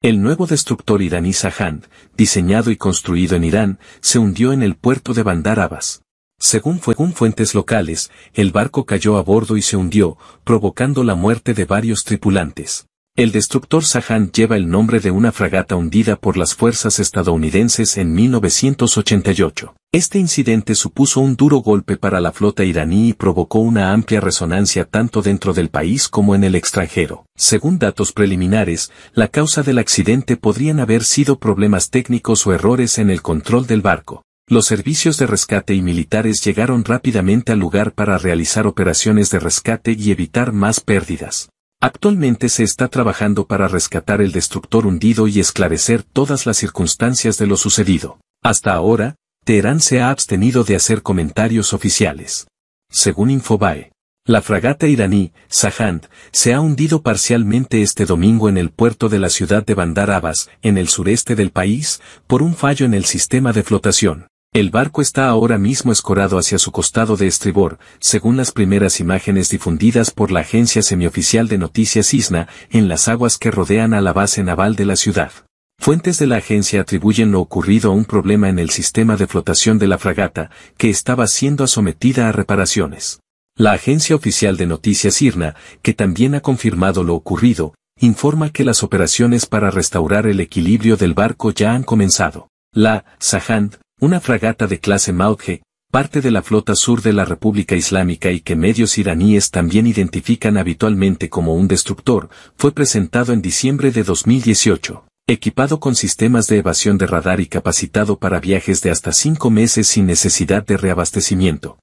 El nuevo destructor iraní Sahand, diseñado y construido en Irán, se hundió en el puerto de Bandar Abbas. Según, según fuentes locales, el barco cayó a bordo y se hundió, provocando la muerte de varios tripulantes. El destructor Sahan lleva el nombre de una fragata hundida por las fuerzas estadounidenses en 1988. Este incidente supuso un duro golpe para la flota iraní y provocó una amplia resonancia tanto dentro del país como en el extranjero. Según datos preliminares, la causa del accidente podrían haber sido problemas técnicos o errores en el control del barco. Los servicios de rescate y militares llegaron rápidamente al lugar para realizar operaciones de rescate y evitar más pérdidas. Actualmente se está trabajando para rescatar el destructor hundido y esclarecer todas las circunstancias de lo sucedido. Hasta ahora, Teherán se ha abstenido de hacer comentarios oficiales. Según Infobae, la fragata iraní, Sahand, se ha hundido parcialmente este domingo en el puerto de la ciudad de Bandar Abbas, en el sureste del país, por un fallo en el sistema de flotación. El barco está ahora mismo escorado hacia su costado de estribor, según las primeras imágenes difundidas por la agencia semioficial de noticias ISNA, en las aguas que rodean a la base naval de la ciudad. Fuentes de la agencia atribuyen lo ocurrido a un problema en el sistema de flotación de la fragata, que estaba siendo sometida a reparaciones. La agencia oficial de noticias IRNA, que también ha confirmado lo ocurrido, informa que las operaciones para restaurar el equilibrio del barco ya han comenzado. La Sahand una fragata de clase Mautje, parte de la flota sur de la República Islámica y que medios iraníes también identifican habitualmente como un destructor, fue presentado en diciembre de 2018, equipado con sistemas de evasión de radar y capacitado para viajes de hasta cinco meses sin necesidad de reabastecimiento.